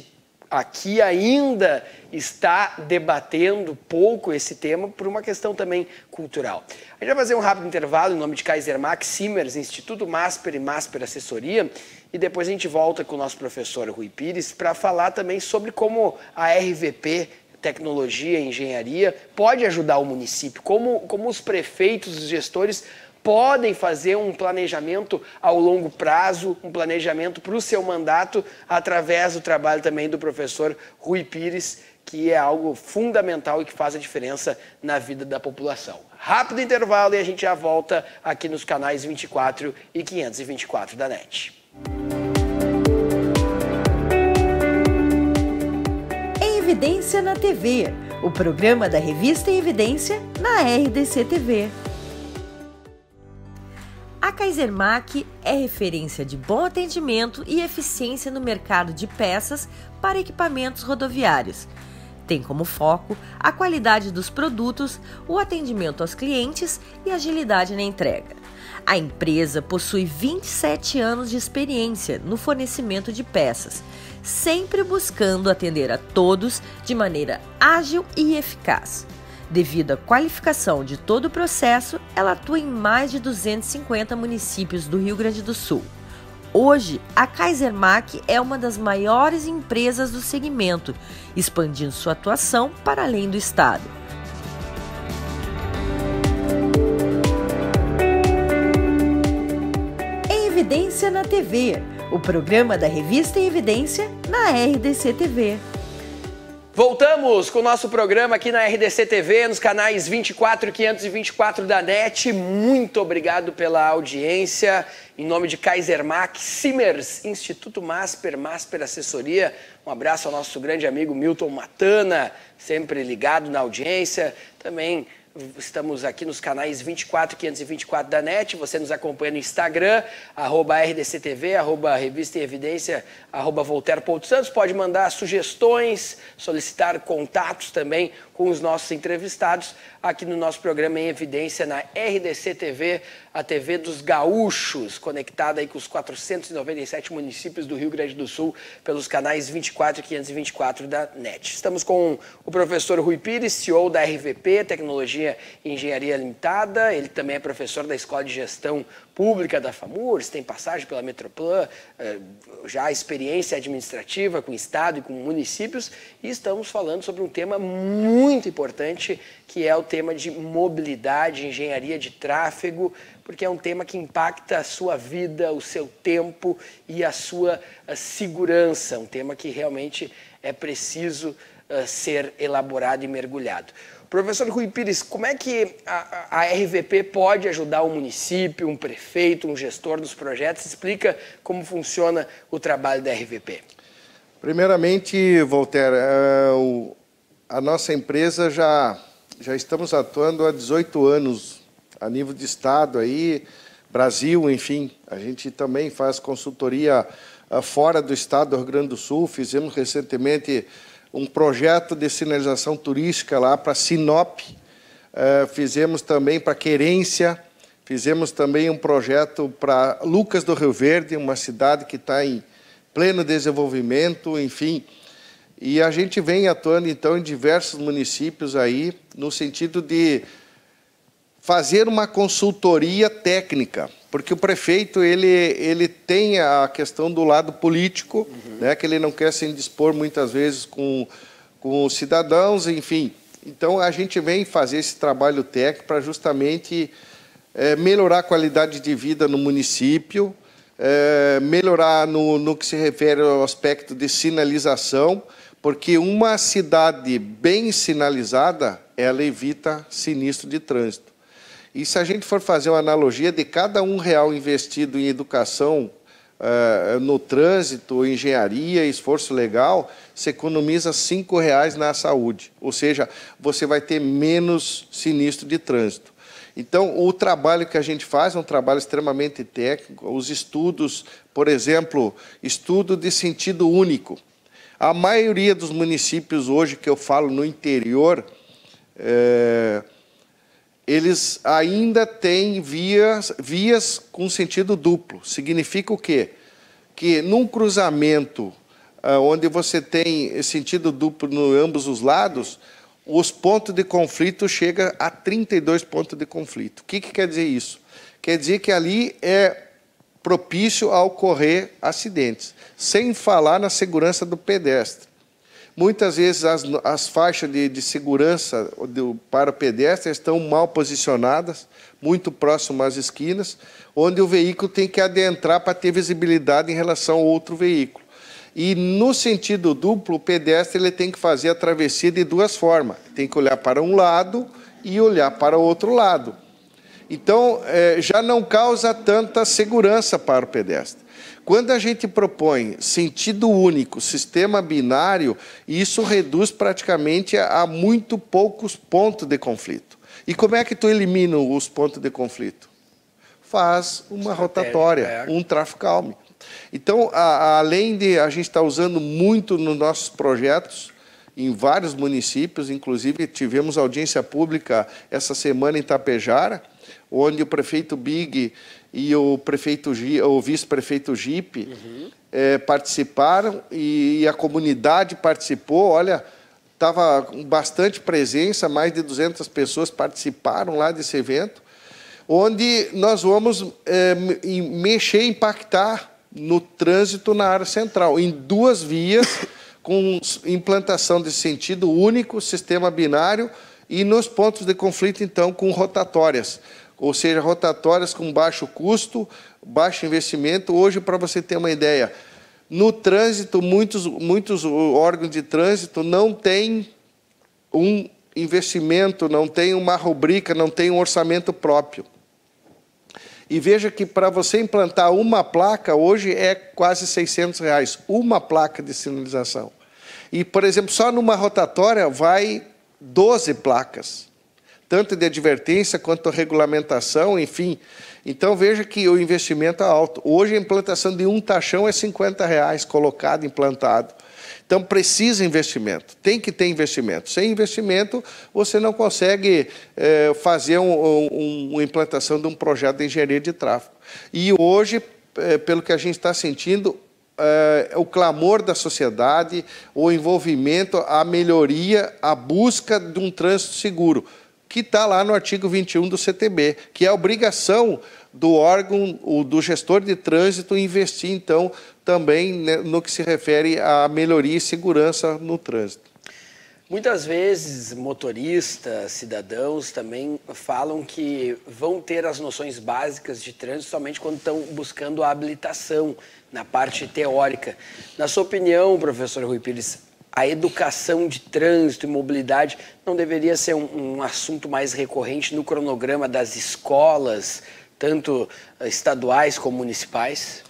aqui ainda está debatendo pouco esse tema por uma questão também cultural. A gente vai fazer um rápido intervalo em nome de Kaiser Max, Simers, Instituto Masper e Masper Assessoria e depois a gente volta com o nosso professor Rui Pires para falar também sobre como a RVP Tecnologia e Engenharia pode ajudar o município, como, como os prefeitos, os gestores podem fazer um planejamento ao longo prazo, um planejamento para o seu mandato, através do trabalho também do professor Rui Pires, que é algo fundamental e que faz a diferença na vida da população. Rápido intervalo e a gente já volta aqui nos canais 24 e 524 da NET. Evidência na TV, o programa da revista Evidência na RDC TV. A Kaisermack é referência de bom atendimento e eficiência no mercado de peças para equipamentos rodoviários. Tem como foco a qualidade dos produtos, o atendimento aos clientes e agilidade na entrega. A empresa possui 27 anos de experiência no fornecimento de peças, sempre buscando atender a todos de maneira ágil e eficaz. Devido à qualificação de todo o processo, ela atua em mais de 250 municípios do Rio Grande do Sul. Hoje, a Kaisermack é uma das maiores empresas do segmento, expandindo sua atuação para além do estado. Em Evidência na TV, o programa da revista em Evidência na RDC TV. Voltamos com o nosso programa aqui na RDC TV, nos canais 24 e 524 da NET. Muito obrigado pela audiência. Em nome de Kaiser Max Simers, Instituto Masper, Masper Assessoria. Um abraço ao nosso grande amigo Milton Matana, sempre ligado na audiência. Também Estamos aqui nos canais 24 524 da NET. Você nos acompanha no Instagram, arroba RDCTV, arroba Revista em Evidência, arroba Voltaire.Santos. Pode mandar sugestões, solicitar contatos também com os nossos entrevistados aqui no nosso programa em evidência na RDCTV, a TV dos Gaúchos, conectada aí com os 497 municípios do Rio Grande do Sul pelos canais 24 524 da NET. Estamos com o professor Rui Pires, CEO da RVP Tecnologia engenharia limitada, ele também é professor da Escola de Gestão Pública da FAMURS, tem passagem pela Metroplan, eh, já experiência administrativa com o Estado e com municípios, e estamos falando sobre um tema muito importante, que é o tema de mobilidade, engenharia de tráfego, porque é um tema que impacta a sua vida, o seu tempo e a sua eh, segurança, um tema que realmente é preciso eh, ser elaborado e mergulhado. Professor Rui Pires, como é que a, a, RVP pode ajudar um município, um prefeito, um gestor dos projetos? Explica como funciona o trabalho da RVP. Primeiramente, Voltaire, é, a nossa empresa já, já estamos atuando há 18 anos a nível de Estado, aí, Brasil, enfim. A gente também faz consultoria é, fora do Estado do Rio Grande do Sul. Fizemos recentemente um projeto de sinalização turística lá para Sinop, uh, fizemos também para Querência, fizemos também um projeto para Lucas do Rio Verde, uma cidade que está em pleno desenvolvimento, enfim. E a gente vem atuando, então, em diversos municípios aí, no sentido de fazer uma consultoria técnica porque o prefeito ele, ele tem a questão do lado político, uhum. né, que ele não quer se indispor muitas vezes com, com os cidadãos, enfim. Então a gente vem fazer esse trabalho técnico para justamente é, melhorar a qualidade de vida no município, é, melhorar no, no que se refere ao aspecto de sinalização, porque uma cidade bem sinalizada ela evita sinistro de trânsito. E se a gente for fazer uma analogia de cada um real investido em educação, uh, no trânsito, engenharia, esforço legal, você economiza cinco reais na saúde. Ou seja, você vai ter menos sinistro de trânsito. Então, o trabalho que a gente faz é um trabalho extremamente técnico. Os estudos, por exemplo, estudo de sentido único. A maioria dos municípios hoje que eu falo no interior é eles ainda têm vias, vias com sentido duplo. Significa o quê? Que num cruzamento ah, onde você tem sentido duplo em ambos os lados, os pontos de conflito chega a 32 pontos de conflito. O que, que quer dizer isso? Quer dizer que ali é propício a ocorrer acidentes, sem falar na segurança do pedestre. Muitas vezes as, as faixas de, de segurança do, para pedestres estão mal posicionadas, muito próximo às esquinas, onde o veículo tem que adentrar para ter visibilidade em relação ao outro veículo. E no sentido duplo, o pedestre ele tem que fazer a travessia de duas formas: tem que olhar para um lado e olhar para o outro lado. Então, é, já não causa tanta segurança para o pedestre. Quando a gente propõe sentido único, sistema binário, isso reduz praticamente a muito poucos pontos de conflito. E como é que tu elimina os pontos de conflito? Faz uma rotatória, é. um tráfego calmo. Então, a, a, além de a gente estar tá usando muito nos nossos projetos, em vários municípios, inclusive tivemos audiência pública essa semana em Tapejara, onde o prefeito Big e o prefeito o vice-prefeito Gipe uhum. é, participaram e, e, a comunidade participou. Olha, estava com bastante presença, mais de 200 pessoas participaram lá desse evento, onde nós vamos é, mexer, impactar no trânsito na área central, em duas vias, com implantação de sentido único, sistema binário, e nos pontos de conflito, então, com rotatórias ou seja, rotatórias com baixo custo, baixo investimento. Hoje, para você ter uma ideia, no trânsito, muitos, muitos órgãos de trânsito não têm um investimento, não tem uma rubrica, não tem um orçamento próprio. E veja que para você implantar uma placa, hoje é quase 600 reais, uma placa de sinalização. E, por exemplo, só numa rotatória vai 12 placas tanto de advertência quanto regulamentação, enfim. Então veja que o investimento é alto. Hoje a implantação de um taxão é 50 reais colocado, implantado. Então precisa investimento, tem que ter investimento. Sem investimento você não consegue é, fazer um, um, uma implantação de um projeto de engenharia de tráfego. E hoje, é, pelo que a gente está sentindo, é, o clamor da sociedade, o envolvimento, a melhoria, a busca de um trânsito seguro que está lá no artigo 21 do CTB, que é a obrigação do órgão, do gestor de trânsito, investir, então, também né, no que se refere à melhoria e segurança no trânsito. Muitas vezes motoristas, cidadãos também falam que vão ter as noções básicas de trânsito somente quando estão buscando a habilitação na parte teórica. Na sua opinião, professor Rui Pires, a educação de trânsito e mobilidade não deveria ser um, um assunto mais recorrente no cronograma das escolas, tanto eh, estaduais como municipais?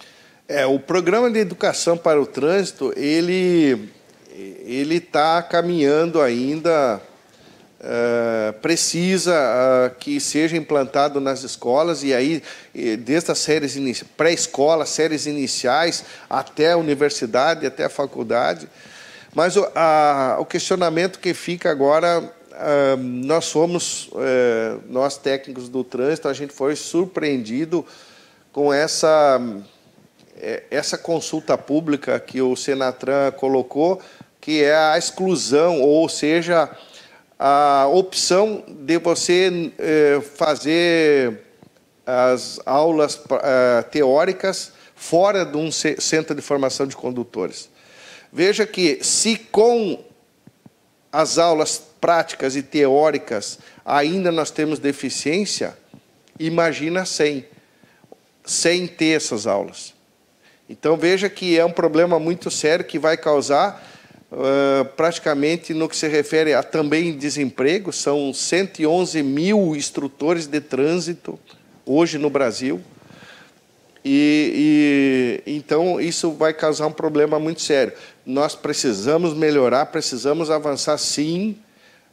É, o programa de educação para o trânsito, ele ele está caminhando ainda, eh, precisa ah, que seja implantado nas escolas, e aí, desde as séries pré-escola, séries iniciais, até a universidade, até a faculdade, mas o, a, o questionamento que fica agora, nós fomos, eh, nós técnicos do trânsito, a gente foi surpreendido com essa, eh, essa consulta pública que o Senatran colocou, que é a exclusão, ou seja, a opção de você eh, fazer as aulas teóricas fora de um centro de formação de condutores. Veja que se com as aulas práticas e teóricas ainda nós temos deficiência, imagina sem, sem ter essas aulas. Então veja que é um problema muito sério que vai causar uh, praticamente no que se refere a também desemprego, são 111 mil instrutores de trânsito hoje no Brasil. E, e, então isso vai causar um problema muito sério nós precisamos melhorar, precisamos avançar sim.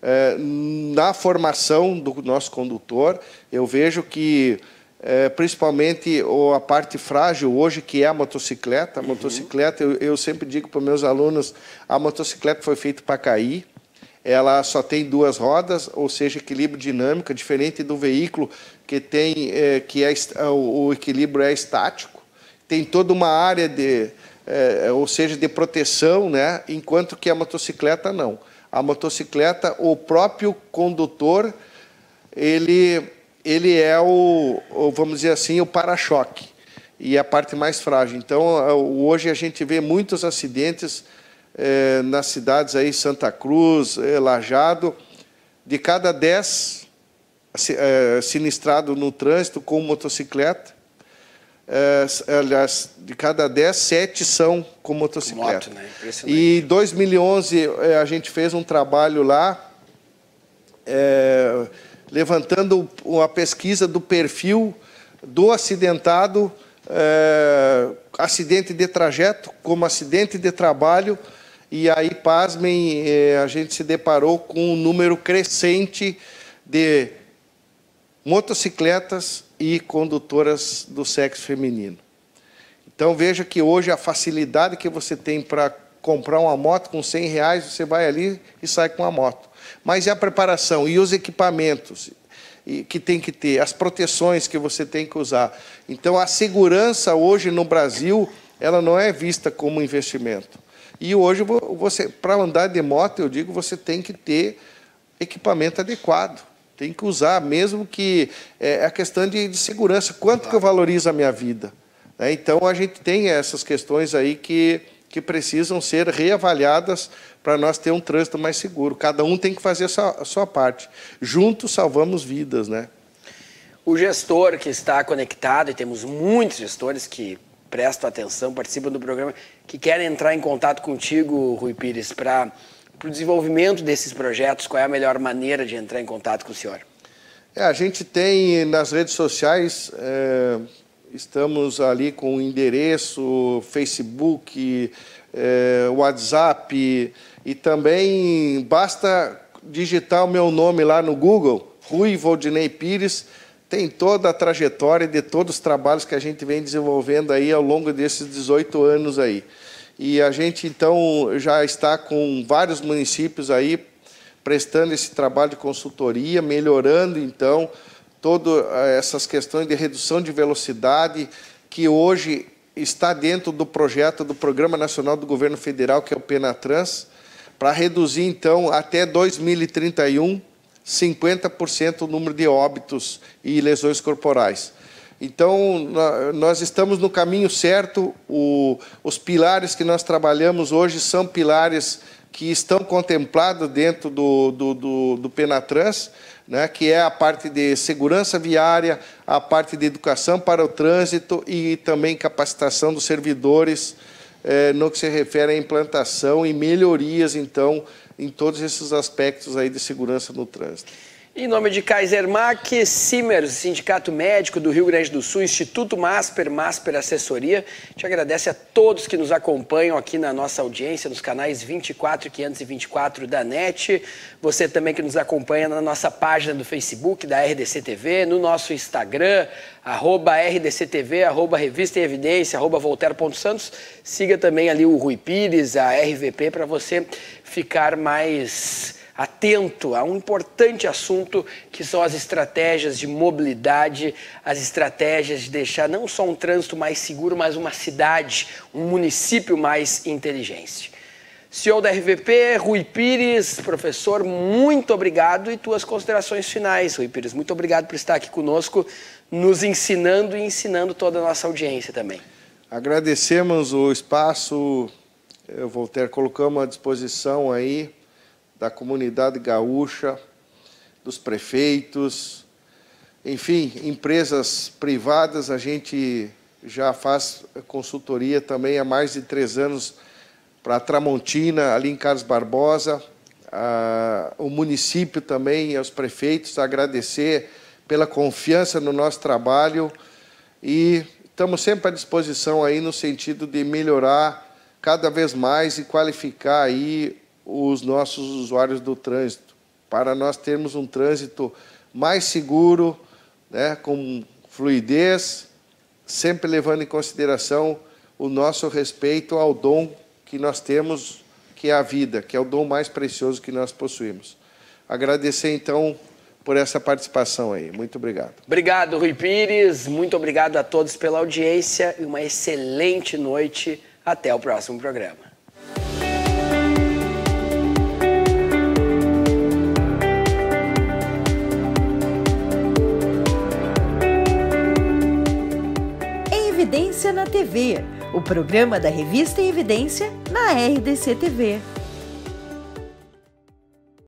É, na formação do nosso condutor, eu vejo que é, principalmente ou a parte frágil hoje, que é a motocicleta. A uhum. motocicleta, eu, eu, sempre digo para meus alunos, a motocicleta foi feita para cair, ela só tem duas rodas, ou seja, equilíbrio dinâmico, diferente do veículo que tem, é, que é, o, o equilíbrio é estático. Tem toda uma área de, é, é, ou seja, de proteção, né? enquanto que a motocicleta não. A motocicleta, o próprio condutor, ele, ele é o, o vamos dizer assim, o para-choque e a parte mais frágil. Então, é, hoje a gente vê muitos acidentes é, nas cidades aí, Santa Cruz, eh, Lajado, de cada 10 eh, sinistrado no trânsito com motocicleta, é, aliás, de cada 10, 7 são com motocicleta. Com moto, né? E 2011 é, a gente fez um trabalho lá é, levantando uma pesquisa do perfil do acidentado, é, acidente de trajeto como acidente de trabalho, e aí, pasmem, é, a gente se deparou com um número crescente de motocicletas e condutoras do sexo feminino. Então veja que hoje a facilidade que você tem para comprar uma moto com 100 reais, você vai ali e sai com a moto. Mas e a preparação e os equipamentos que tem que ter, as proteções que você tem que usar. Então a segurança hoje no Brasil ela não é vista como investimento. E hoje você, para andar de moto, eu digo, você tem que ter equipamento adequado. Tem que usar, mesmo que é, é a questão de, de segurança. Quanto claro. que eu valorizo a minha vida? Né? Então, a gente tem essas questões aí que, que precisam ser reavaliadas para nós ter um trânsito mais seguro. Cada um tem que fazer a sua, a sua parte. Juntos salvamos vidas, né? O gestor que está conectado, e temos muitos gestores que prestam atenção, participam do programa, que querem entrar em contato contigo, Rui Pires, para para o desenvolvimento desses projetos, qual é a melhor maneira de entrar em contato com o senhor? É, a gente tem nas redes sociais, é, estamos ali com o endereço, Facebook, é, WhatsApp, e também basta digitar o meu nome lá no Google, Rui Voldinei Pires, tem toda a trajetória de todos os trabalhos que a gente vem desenvolvendo aí ao longo desses 18 anos aí. E a gente, então, já está com vários municípios aí prestando esse trabalho de consultoria, melhorando, então, todas eh, essas questões de redução de velocidade, que hoje está dentro do projeto do Programa Nacional do Governo Federal, que é o Penatrans, para reduzir, então, até 2031, 50% o número de óbitos e lesões corporais. Então, nós estamos no caminho certo, o, os pilares que nós trabalhamos hoje são pilares que estão contemplados dentro do, do, do, do Penatrans, né, que é a parte de segurança viária, a parte de educação para o trânsito e também capacitação dos servidores eh, no que se refere à implantação e melhorias, então, em todos esses aspectos aí de segurança no trânsito. Em nome de Kaiser Kaisermack, Simers, Sindicato Médico do Rio Grande do Sul, Instituto Masper, Masper Assessoria, te agradece a todos que nos acompanham aqui na nossa audiência, nos canais 24 e 524 da NET. Você também que nos acompanha na nossa página do Facebook da RDC TV, no nosso Instagram, arroba RDCTV, arroba Revista em Evidência, arroba Siga também ali o Rui Pires, a RVP, para você ficar mais atento a um importante assunto que são as estratégias de mobilidade, as estratégias de deixar não só um trânsito mais seguro, mas uma cidade, um município mais inteligente. CEO da RVP, Rui Pires, professor, muito obrigado e tuas considerações finais, Rui Pires. Muito obrigado por estar aqui conosco, nos ensinando e ensinando toda a nossa audiência também. Agradecemos o espaço, Voltaire, colocamos à disposição aí da comunidade gaúcha, dos prefeitos, enfim, empresas privadas. A gente já faz consultoria também há mais de três anos para a Tramontina, ali em Carlos Barbosa, ah, o município também, aos prefeitos, agradecer pela confiança no nosso trabalho e estamos sempre à disposição aí no sentido de melhorar cada vez mais e qualificar aí os nossos usuários do trânsito, para nós termos um trânsito mais seguro, né, com fluidez, sempre levando em consideração o nosso respeito ao dom que nós temos, que é a vida, que é o dom mais precioso que nós possuímos. Agradecer então por essa participação aí. Muito obrigado. Obrigado, Rui Pires. Muito obrigado a todos pela audiência e uma excelente noite. Até o próximo programa. Evidência na TV, o programa da revista Evidência na RDC TV.